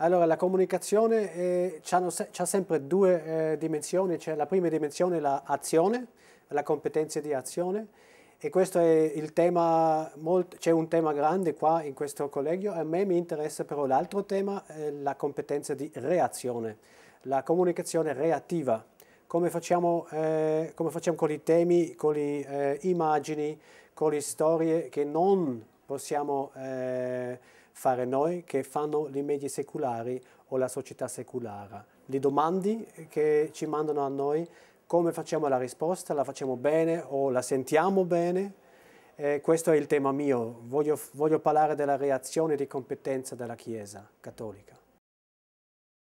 Allora, la comunicazione eh, ha sempre due eh, dimensioni, cioè la prima dimensione è l'azione, la, competenza di azione e questo è il tema, c'è un tema grande qua in questo collegio, a me mi interessa però l'altro tema, eh, la competenza di reazione, la comunicazione reattiva, come facciamo, eh, come facciamo con i temi, con le eh, immagini, con le storie che non possiamo eh, fare noi che fanno i media secolari o la società secolare. Le domande che ci mandano a noi, come facciamo la risposta, la facciamo bene o la sentiamo bene? Eh, questo è il tema mio, voglio, voglio parlare della reazione di competenza della Chiesa cattolica.